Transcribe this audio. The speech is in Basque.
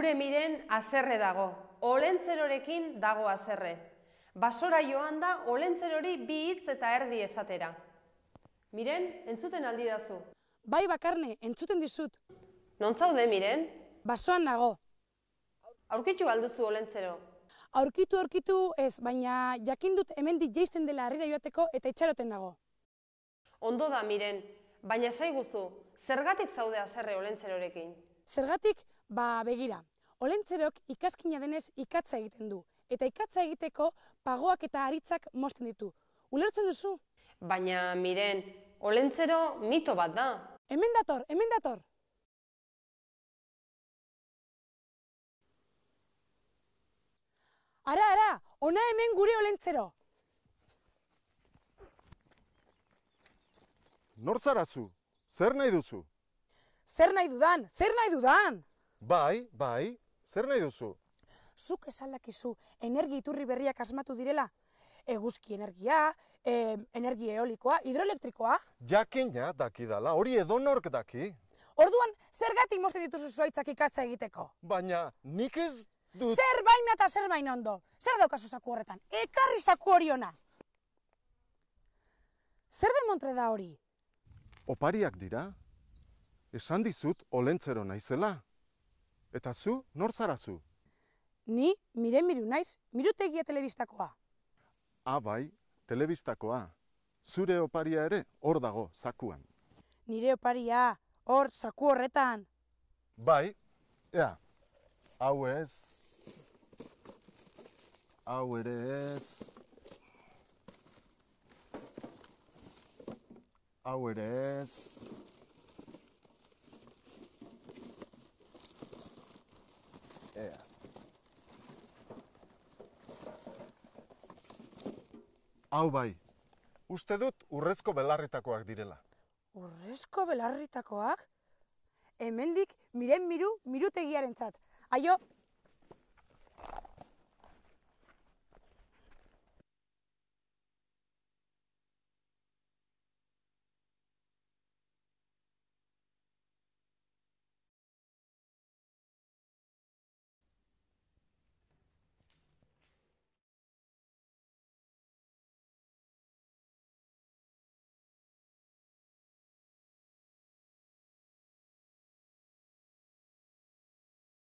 Gure miren azerre dago, olentzerorekin dago azerre. Basora joan da olentzerori bi hitz eta erdi esatera. Miren, entzuten aldi dazu. Bai bakarne, entzuten dizut. Nontzaude, miren? Basoan dago. Aurkitu balduzu olentzero. Aurkitu, aurkitu ez, baina jakindut hemen dit jeisten dela arrira joateko eta itxaroten dago. Ondo da, miren, baina saiguzu, zergatik zaude azerre olentzerorekin. Zergatik, ba, begira, olentzerok ikaskina denez ikatza egiten du, eta ikatza egiteko pagoak eta aritzak mosten ditu. Ulertzen duzu? Baina, miren, olentzero mito bat da. Hemen dator, hemen dator! Ara, ara, ona hemen gure olentzero! Nortzara zu, zer nahi duzu? Zer nahi dudan, zer nahi dudan! Bai, bai, zer nahi duzu? Zuk esaldakizu, energi iturri berriak asmatu direla. Eguzki energia, e, energi eolikoa, hidroelektrikoa. Jakina daki dala, hori edonork daki. Orduan, zer gati mozten dituzu zuaitzak ikatza egiteko? Baina, nik ez dut... Zer baina eta zer baina ondo? Zer daukazu zaku horretan? Ekarri zaku hori Zer demontre da hori? Opariak dira, esan dizut olentzero naizela. Eta zu, nor zara zu? Ni, mire miru naiz, mirutegia telebistakoa. Ah, bai, telebistakoa. Zure oparia ere, hor dago, zakuan. Nire oparia, hor, zaku horretan. Bai, ea, hau ez, hau ere ez, hau ere ez, hau ere ez, hau bai. Uste dut urrezko belarritakoak direla. Urrezko belarritakoak? Hemendik miren miru mirutegiarentzat. Aio,